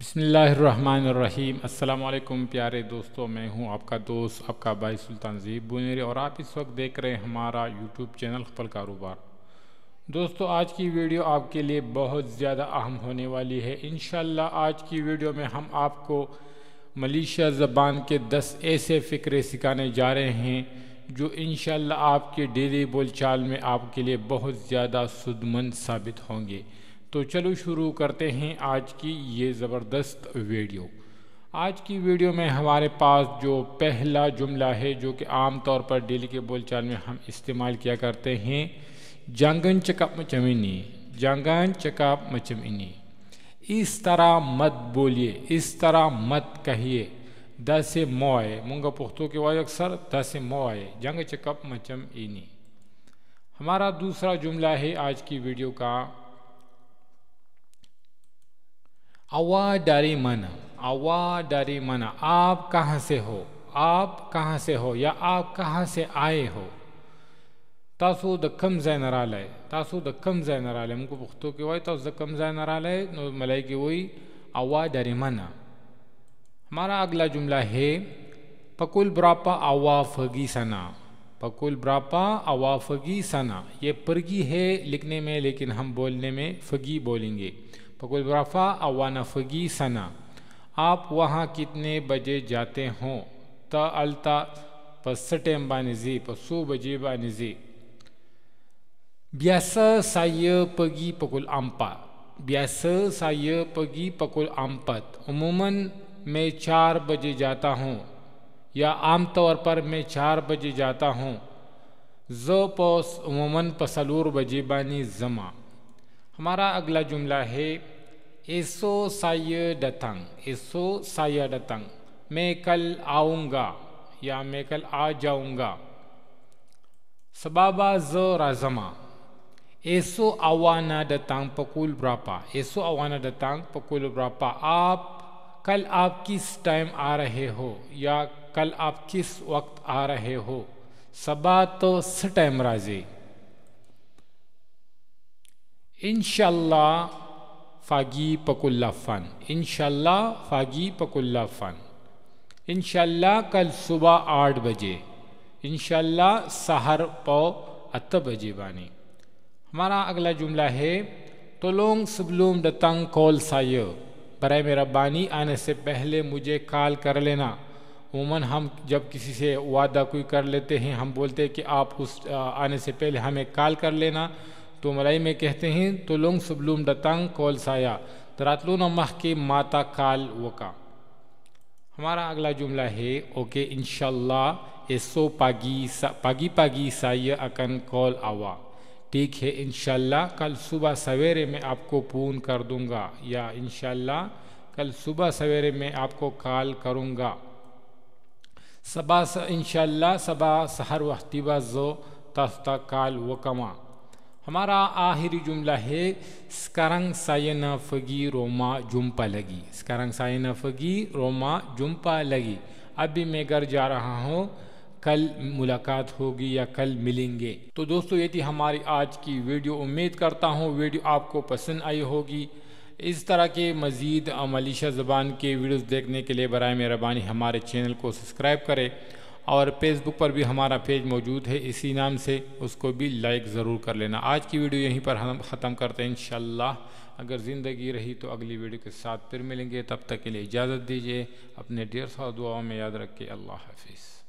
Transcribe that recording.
बसमीम् अल्लाम प्यारे दोस्तों मैं हूं आपका दोस्त आपका भाई सुल्तान जीब बुनेरी और आप इस वक्त देख रहे हैं हमारा यूट्यूब चैनल खपल कारोबार दोस्तों आज की वीडियो आपके लिए बहुत ज़्यादा अहम होने वाली है इन आज की वीडियो में हम आपको मलेशिया ज़बान के दस ऐसे फ़िक्रे सिखाने जा रहे हैं जो इन आपके डेली बोलचाल में आपके लिए बहुत ज़्यादा सुदमंद साबित होंगे तो चलो शुरू करते हैं आज की ये ज़बरदस्त वीडियो आज की वीडियो में हमारे पास जो पहला जुमला है जो कि आम तौर पर डेली के बोलचाल में हम इस्तेमाल किया करते हैं जंगन चकप मचमिनी जंगन चकप मचमिनी इस तरह मत बोलिए इस तरह मत कहिए दस मोए मुंगा पुख्तों के वाय अक्सर दस मोए जंग चकप मचम इनी हमारा दूसरा जुमला है आज की वीडियो का अवा डरे मन अवा डरे मन आप कहाँ से हो आप कहाँ से हो या आप कहाँ से आए हो تاسو د کم ځای نه رالی تاسو د کم ځای نه رالی موږ پښتو کې وایي تاسو د کم ځای نه رالی نو ملایکې وایي اوا ڈریمنا हमारा अगला जुमला है पकुल ब्रापा अवाफगी सना पकुल ब्रापा अवाफगी सना ये परगी है लिखने में लेकिन हम बोलने में फगी बोलेंगे पकुल अवानफगी सना आप वहाँ कितने बजे जाते हों त अलता पसटेम बानिजी पसु बजे बानिजी ब्यास saya पगी पकुल 4. ब्यास saya पगी पकुल 4. उमूमन मैं चार बजे जाता हूँ या आम तौर पर मैं चार बजे जाता हूँ ज़ पोस उमूमन पसलूर बजे बानी जमा हमारा अगला जुमला है एसो साय डतंग एसो साय डतंग मैं कल आऊँगा या मैं कल आ जाऊँगा सबाबा ज राजमा एसो आवाना डतंग पकुल ब्रापा एसो आवाना डतंग पकुल ब्रापा आप कल आप किस टाइम आ रहे हो या कल आप किस वक्त आ रहे हो सबा तो स टाइम राजे Inshallah फागी पकुल्ला फन Inshallah फ़ागी पकुल्ला फन Inshallah कल सुबह आठ बजे इंशाल्लाह सहर पौ अत बजे बानी हमारा अगला जुमला है तो लोंग तोलोंग सुबलूम दतंग कॉल सायो बर मेरा बानी आने से पहले मुझे कॉल कर लेना उमूमन हम जब किसी से वादा कोई कर लेते हैं हम बोलते हैं कि आप उस आने से पहले हमें कॉल कर लेना तो मलाई में कहते हैं तुलुंग तो सुबलुम डतंग कौल साया तरातलू नमह के माता काल वका हमारा अगला जुमला है ओके इनशाला एसो पागी सा, पागी पागी साय अकन कॉल आवा ठीक है इनशाला कल सुबह सवेरे में आपको पूर्ण कर दूंगा या इनशाला कल सुबह सवेरे में आपको कॉल करूंगा सबा इनशाला सबा सहर वतीबा जो तस्ता व वकमा हमारा आखिरी जुमला है स्करंग सायन फगी रोमा जुम्पा लगी स्करंग सायन फगी रोमा जुम्पा लगी अभी मैं घर जा रहा हूँ कल मुलाकात होगी या कल मिलेंगे तो दोस्तों ये थी हमारी आज की वीडियो उम्मीद करता हूँ वीडियो आपको पसंद आई होगी इस तरह के मज़ीद मलिशा ज़बान के वीडियोस देखने के लिए बर मेहरबानी हमारे चैनल को सब्सक्राइब करें और फेसबुक पर भी हमारा पेज मौजूद है इसी नाम से उसको भी लाइक ज़रूर कर लेना आज की वीडियो यहीं पर हम ख़त्म करते हैं इन अगर ज़िंदगी रही तो अगली वीडियो के साथ फिर मिलेंगे तब तक के लिए इजाज़त दीजिए अपने डेढ़ सौ दुआओं में याद रखें अल्लाह हाफिज़